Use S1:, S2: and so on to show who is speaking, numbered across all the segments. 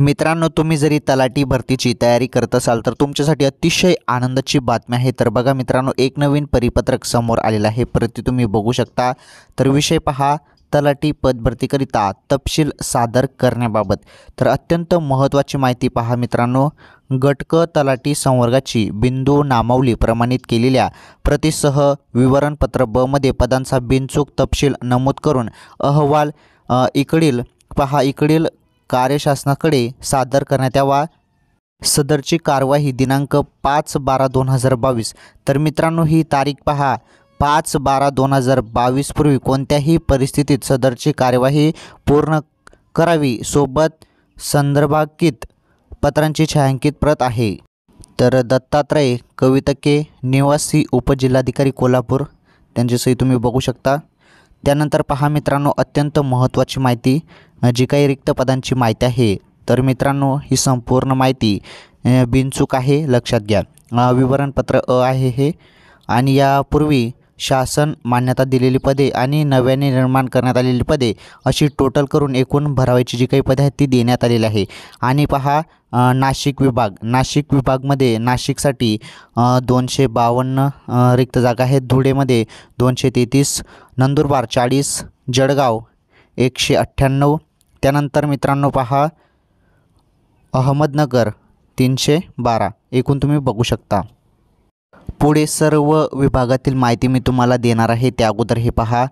S1: मित्रांनो तुम्ही जरी तलाठी भरतीची तयारी करत असाल तर तुमच्यासाठी अतिशय आनंदाची बातमी आहे तर बघा मित्रांनो एक नवीन परिपत्रक समोर आलेलं आहे प्रति तुम्ही बघू शकता तर विषय पहा तलाठी पदभरतीकरिता तपशील सादर करण्याबाबत तर अत्यंत महत्त्वाची माहिती पहा मित्रांनो गटक तलाठी संवर्गाची बिंदू नामावली प्रमाणित केलेल्या प्रतिसह विवरणपत्र बमध्ये पदांचा बिनचूक तपशील नमूद करून अहवाल इकडील पहा इकडील कार्यशासनाकडे सादर करण्यात यावा सदरची कारवाई दिनांक पाच बारा दोन हजार बावीस तर मित्रांनो ही तारीख पहा पाच बारा दोन हजार बावीसपूर्वी कोणत्याही परिस्थितीत सदरची कार्यवाही पूर्ण करावी सोबत संदर्भांकित पत्रांची छायांकित प्रत आहे तर दत्तात्रय कवितके निवासी उपजिल्हाधिकारी कोल्हापूर त्यांच्यासही सही तुम्ही बघू शकता त्यानंतर पहा मित्रांनो अत्यंत महत्त्वाची माहिती जी काही रिक्त पदांची माहिती आहे तर मित्रांनो ही संपूर्ण माहिती बिनचूक आहे लक्षात घ्या विवरणपत्र अ आहे हे आणि यापूर्वी शासन मान्यता दिलेली पदे आणि नव्याने निर्माण करण्यात आलेली पदे अशी टोटल करून एकूण भरावायची जी काही पदे आहेत ती देण्यात आलेली आहे आणि पहा नाशिक विभाग नाशिक विभागमध्ये नाशिकसाठी दोनशे बावन्न रिक्त जागा आहेत धुळेमध्ये दोनशे तेहतीस नंदुरबार चाळीस जळगाव एकशे अठ्ठ्याण्णव त्यानंतर मित्रांनो पहा अहमदनगर तीनशे बारा एकूण तुम्ही बघू शकता पुढे सर्व विभागातील माहिती मी तुम्हाला देणार आहे त्या अगोदर हे पहा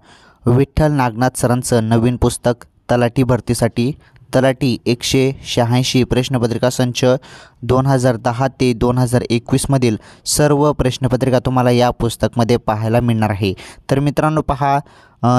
S1: विठ्ठल नागनाथ सरांचं नवीन पुस्तक तलाठी भरतीसाठी तलाठी एकशे शहाऐंशी प्रश्नपत्रिका संच दोन हजार दहा ते दोन हजार एकवीसमधील सर्व प्रश्नपत्रिका तुम्हाला या पुस्तकमध्ये पाहायला मिळणार आहे तर मित्रांनो पहा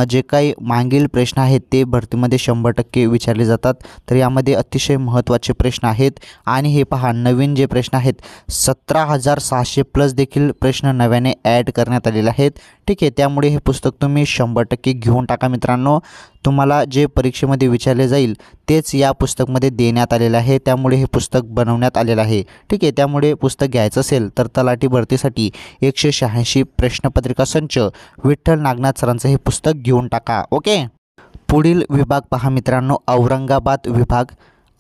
S1: जे काही मागील प्रश्न आहेत ते भरतीमध्ये शंभर टक्के विचारले जातात तर यामध्ये अतिशय महत्त्वाचे प्रश्न आहेत आणि हे पहा नवीन जे प्रश्न आहेत सतरा हजार सहाशे प्लस देखील प्रश्न नव्याने ॲड करण्यात आलेले आहेत ठीक आहे त्यामुळे हे पुस्तक तुम्ही शंभर टक्के घेऊन टाका मित्रांनो तुम्हाला जे परीक्षेमध्ये विचारले जाईल तेच या पुस्तकमध्ये देण्यात आलेलं आहे त्यामुळे हे पुस्तक बनवण्यात आले आहे ठीक आहे त्यामुळे पुस्तक घ्यायचं असेल तर तलाठी भरतीसाठी एकशे शहाऐंशी प्रश्नपत्रिका संच विठ्ठल नागनाथ सरांचं हे पुस्तक घेऊन टाका ओके पुढील विभाग पहा मित्रांनो औरंगाबाद विभाग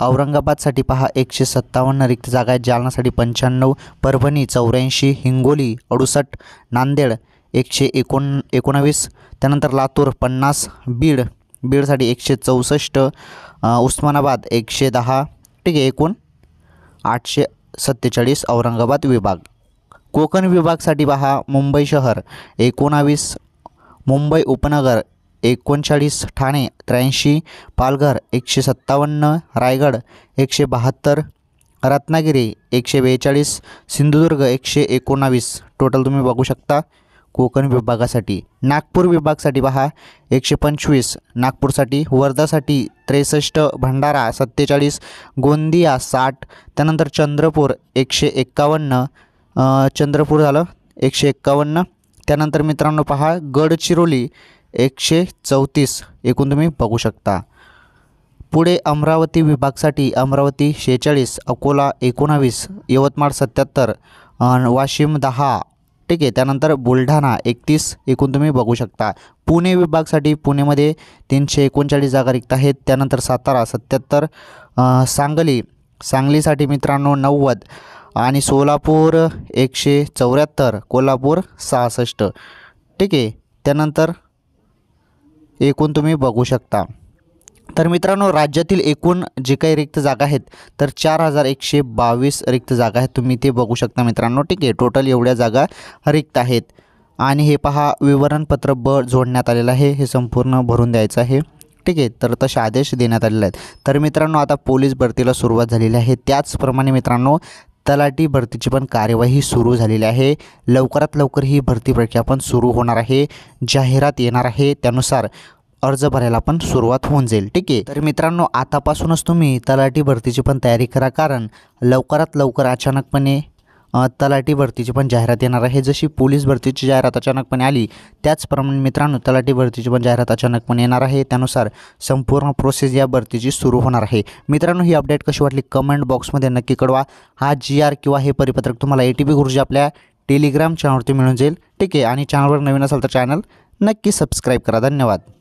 S1: औरंगाबादसाठी पहा एकशे सत्तावन्न रिक्त जागा आहेत जालनासाठी पंच्याण्णव परभणी चौऱ्याऐंशी हिंगोली अडुसष्ट नांदेड एकशे एकोण एकोणावीस त्यानंतर लातूर पन्नास बीड बीडसाठी एकशे चौसष्ट उस्मानाबाद एकशे दहा ठीक आहे एकूण आठशे सत्तेचाळीस औरंगाबाद विभाग कोकण विभागसाठी पहा मुंबई शहर एकोणावीस मुंबई उपनगर एकोणचाळीस ठाणे त्र्याऐंशी पालघर एकशे सत्तावन्न रायगड एकशे बहात्तर रत्नागिरी एकशे बेचाळीस सिंधुदुर्ग एकशे एकोणावीस टोटल तुम्ही बघू शकता कोकण विभागासाठी नागपूर विभागसाठी पहा एकशे पंचवीस नागपूरसाठी वर्धासाठी त्रेसष्ट भंडारा सत्तेचाळीस गोंदिया साठ त्यानंतर चंद्रपूर एकशे एक्कावन्न चंद्रपूर झालं एकशे एक्कावन्न त्यानंतर मित्रांनो पहा गडचिरोली एकशे चौतीस एकूण तुम्ही बघू शकता पुढे अमरावती विभागसाठी अमरावती शेहेचाळीस अकोला एकोणावीस यवतमाळ सत्याहत्तर वाशिम दहा ठीक आहे त्यानंतर बुलढाणा एकतीस एकूण तुम्ही बघू शकता पुणे विभागसाठी पुणेमध्ये तीनशे एकोणचाळीस जागा रिक्त आहेत त्यानंतर सातारा सत्याहत्तर सांगली सांगलीसाठी मित्रांनो नव्वद आणि सोलापूर एकशे चौऱ्याहत्तर कोल्हापूर सहासष्ट ठीक आहे त्यानंतर एकूण तुम्ही बघू शकता तर मित्रांनो राज्यातील एकूण जे काही रिक्त जागा आहेत तर चार हजार एकशे बावीस रिक्त जागा आहेत तुम्ही ते बघू शकता मित्रांनो ठीक आहे टोटल एवढ्या जागा रिक्त आहेत आणि हे पहा विवरणपत्र ब जोडण्यात आलेलं आहे हे संपूर्ण भरून द्यायचं आहे ठीक आहे तर तसे आदेश देण्यात आलेले आहेत तर मित्रांनो आता पोलीस भरतीला सुरुवात झालेली आहे त्याचप्रमाणे मित्रांनो तलाठी भरतीची पण कार्यवाही सुरू झालेली आहे लवकरात लवकर ही भरती प्रक्रिया पण सुरू होणार आहे जाहिरात येणार आहे त्यानुसार अर्ज भरायला पण सुरुवात होऊन जाईल ठीक आहे तर मित्रांनो आतापासूनच तुम्ही तलाठी भरतीची पण तयारी करा कारण लवकरात लवकर अचानकपणे तलाठी भरतीची पण जाहिरात येणार आहे जशी पोलीस भरतीची जाहिरात अचानकपणे आली त्याचप्रमाणे मित्रांनो तलाठी भरतीची पण जाहिरात अचानकपणे येणार आहे त्यानुसार संपूर्ण प्रोसेस या भरतीची सुरू होणार आहे मित्रांनो ही अपडेट कशी वाटली कमेंट बॉक्समध्ये नक्की कळवा हा जी आर किंवा हे परिपत्रक तुम्हाला ए टी गुरुजी आपल्या टेलिग्राम चॅनलवरती मिळून जाईल ठीक आहे आणि चॅनलवर नवीन असाल तर चॅनल नक्की सबस्क्राईब करा धन्यवाद